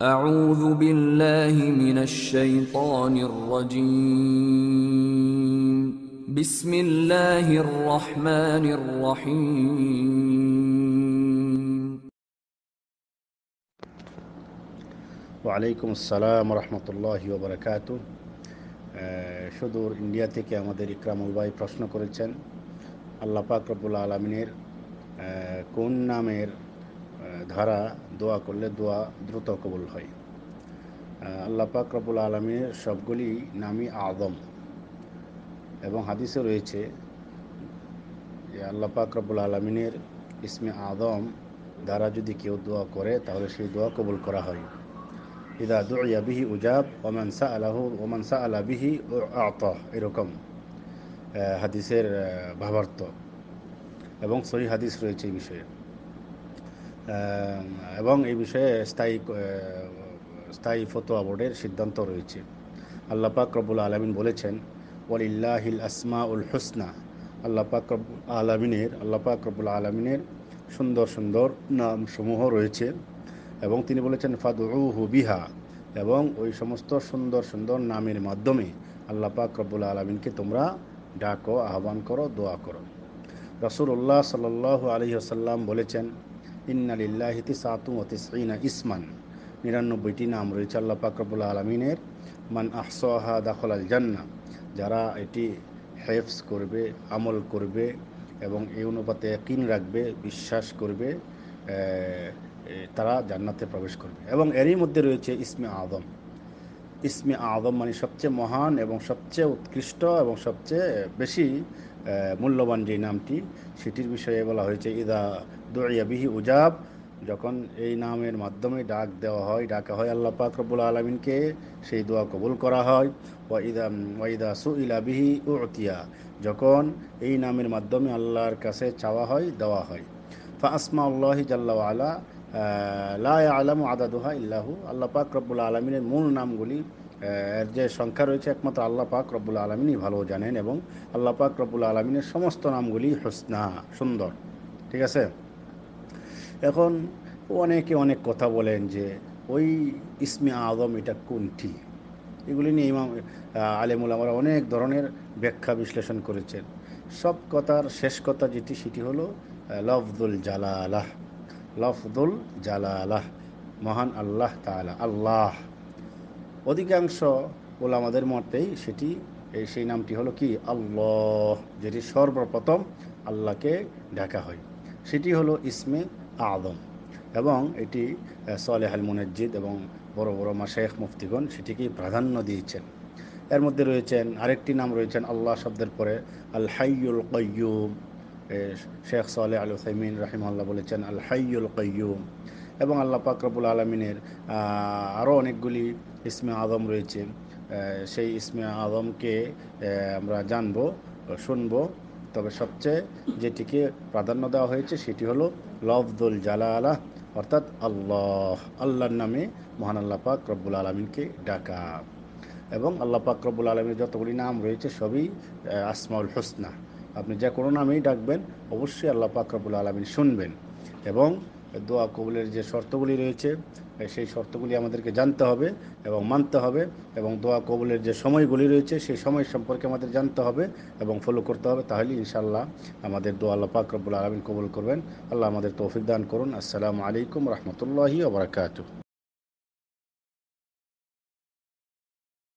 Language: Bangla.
أعوذ بالله من الشيطان الرجيم بسم الله الرحمن الرحيم وعليكم السلام ورحمة الله وبركاته সুদূর ইন্ডিয়া থেকে আমাদের ইকরামুল ভাই প্রশ্ন করেছেন আল্লাহ পাক রব্বুল আলমিনের কোন নামের ধারা দোয়া করলে দোয়া দ্রুত কবুল হয় আল্লাহ পাক রবুল আলমীর সবগুলি নামই আদম এবং হাদিসে রয়েছে যে আল্লাহ পাক রবুল আলমিনের ইসমে আদম দ্বারা যদি কেউ দোয়া করে তাহলে সেই দোয়া কবুল করা হয় ইদা দুহি উজাব ওমান সা আলাহ ওমান সা আলা বিহি ও আত এরকম হাদিসের ভাবার্থ এবং সহি হাদিস রয়েছে এই বিষয়ে এবং এই বিষয়ে স্থায়ী স্থায়ী ফতোয়া বোর্ডের সিদ্ধান্ত রয়েছে আল্লাহ পাক রব্বুল আলমিন বলেছেন ওয়ালিল্লাহিল আসমা উল হুসনা আল্লাহ পাক আলমিনের আল্লাহ পাক আলমিনের সুন্দর সুন্দর নামসমূহ রয়েছে এবং তিনি বলেছেন ফাদুহু বিহা এবং ওই সমস্ত সুন্দর সুন্দর নামের মাধ্যমে আল্লাহ পাক রব্বুল আলমিনকে তোমরা ডাকো আহ্বান করো দোয়া করো রসুল্লাহ সাল আলহি আসাল্লাম বলেছেন ইন্নালিল্লাহ তিসাতুম ইসমান নিরানব্বইটি নাম রয়েছে আল্লাহ পাকরবুল আলমিনের মান আহসহা দাখল আল জান্না যারা এটি হেফস করবে আমল করবে এবং এই অনুপাতে কিন রাখবে বিশ্বাস করবে তারা জান্নাতে প্রবেশ করবে এবং এরই মধ্যে রয়েছে ইসমে আদম ইসমে আদম মানে সবচেয়ে মহান এবং সবচেয়ে উৎকৃষ্ট এবং সবচেয়ে বেশি মূল্যবান যে নামটি সেটির বিষয়ে বলা হয়েছে ইদা দুইয়া বিহি উজাব যখন এই নামের মাধ্যমে ডাক দেওয়া হয় ডাকা হয় আল্লাহ পাক রব্বুল আলমিনকে সেই দোয়া কবুল করা হয় ওয়াইদা ওয়াইদা সুইলা বিহি উতিয়া যখন এই নামের মাধ্যমে আল্লাহর কাছে চাওয়া হয় দেওয়া হয় ফা আসমা আল্লাহ জাল্লা আলা লা আদা দোহা ইল্লাহু আল্লাহ পাক রব্বুল আলমিনের মূল নামগুলি এর যে সংখ্যা রয়েছে একমাত্র আল্লাহ পাক রব্বুল আলমিনই ভালো জানেন এবং আল্লাহ পাক রব্বুল আলমিনের সমস্ত নামগুলি হোসনা সুন্দর ঠিক আছে এখন অনেকে অনেক কথা বলেন যে ওই ইসমি আদম এটা কোনটি এগুলি নিয়ে ইমাম আলেমুল আমরা অনেক ধরনের ব্যাখ্যা বিশ্লেষণ করেছেন সব কথার শেষ কথা যেটি সেটি হলো লফদুল আলাহ লফদুল আলাহ মহান আল্লাহ তালা আল্লাহ অধিকাংশ ওলামাদের মতেই সেটি এই সেই নামটি হলো কি আল্লাহ যেটি সর্বপ্রথম আল্লাহকে ডাকা হয় সেটি হলো ইসমে আদম এবং এটি সলেহাল মুনাজ্জিদ এবং বড় বড় মা শেখ মুফতিগণ সেটিকে প্রাধান্য দিয়েছেন এর মধ্যে রয়েছেন আরেকটি নাম রয়েছেন আল্লাহ শব্দের পরে আল হাইউল কয়ুম শেখ সলে আল রাহিম আল্লাহ বলেছেন আল হাইউল কয়ুম এবং আল্লাহ পাকরবুল আলমিনের আরও অনেকগুলি ইসমে আদম রয়েছে সেই ইসমে আদমকে আমরা জানব শুনব তবে সবচেয়ে যেটিকে প্রাধান্য দেওয়া হয়েছে সেটি হলো লফদুল জালালা অর্থাৎ আল্লাহ আল্লাহর নামে মহান আল্লাহ পাক রব্বুল আলমিনকে ডাকা এবং আল্লাহ পাক রব্বুল আলমীর যতগুলি নাম রয়েছে সবই আসমাউল হোসনা আপনি যে কোনো নামেই ডাকবেন অবশ্যই আল্লাহ পাক রব্বুল আলমিন শুনবেন এবং দোয়া কবুলের যে শর্তগুলি রয়েছে সেই শর্তগুলি আমাদেরকে জানতে হবে এবং মানতে হবে এবং দোয়া কবুলের যে সময়গুলি রয়েছে সেই সময় সম্পর্কে আমাদের জানতে হবে এবং ফলো করতে হবে তাহলে ইনশাল্লাহ আমাদের দোয়া আল্লাহ পাক রব্বুল আলমিন কবুল করবেন আল্লাহ আমাদের তৌফিক দান করুন আসসালামু আলাইকুম রহমতুল্লাহি ওবরাকাতু